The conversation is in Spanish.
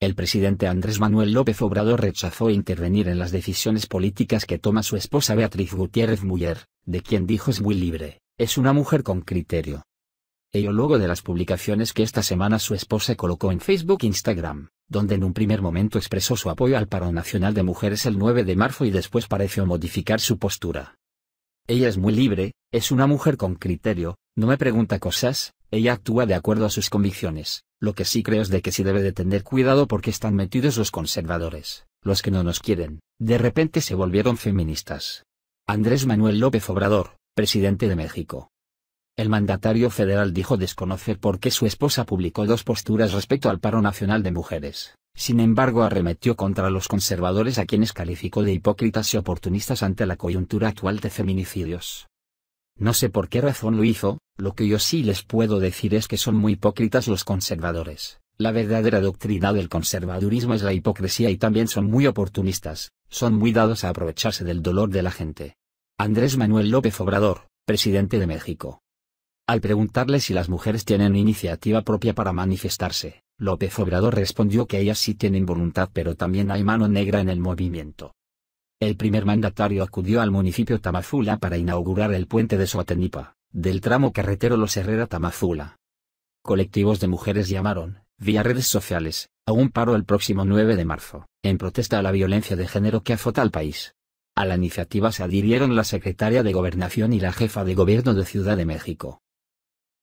El presidente Andrés Manuel López Obrador rechazó intervenir en las decisiones políticas que toma su esposa Beatriz Gutiérrez Muller, de quien dijo es muy libre, es una mujer con criterio. Ello luego de las publicaciones que esta semana su esposa colocó en Facebook e Instagram, donde en un primer momento expresó su apoyo al paro nacional de mujeres el 9 de marzo y después pareció modificar su postura. Ella es muy libre, es una mujer con criterio, no me pregunta cosas, ella actúa de acuerdo a sus convicciones, lo que sí creo es de que sí debe de tener cuidado porque están metidos los conservadores, los que no nos quieren, de repente se volvieron feministas. Andrés Manuel López Obrador, presidente de México. El mandatario federal dijo desconocer por qué su esposa publicó dos posturas respecto al paro nacional de mujeres. Sin embargo, arremetió contra los conservadores a quienes calificó de hipócritas y oportunistas ante la coyuntura actual de feminicidios. No sé por qué razón lo hizo, lo que yo sí les puedo decir es que son muy hipócritas los conservadores. La verdadera doctrina del conservadurismo es la hipocresía y también son muy oportunistas, son muy dados a aprovecharse del dolor de la gente. Andrés Manuel López Obrador, presidente de México. Al preguntarle si las mujeres tienen iniciativa propia para manifestarse, López Obrador respondió que ellas sí tienen voluntad pero también hay mano negra en el movimiento. El primer mandatario acudió al municipio Tamazula para inaugurar el puente de Soatenipa, del tramo carretero Los Herrera-Tamazula. Colectivos de mujeres llamaron, vía redes sociales, a un paro el próximo 9 de marzo, en protesta a la violencia de género que azota al país. A la iniciativa se adhirieron la secretaria de Gobernación y la jefa de gobierno de Ciudad de México.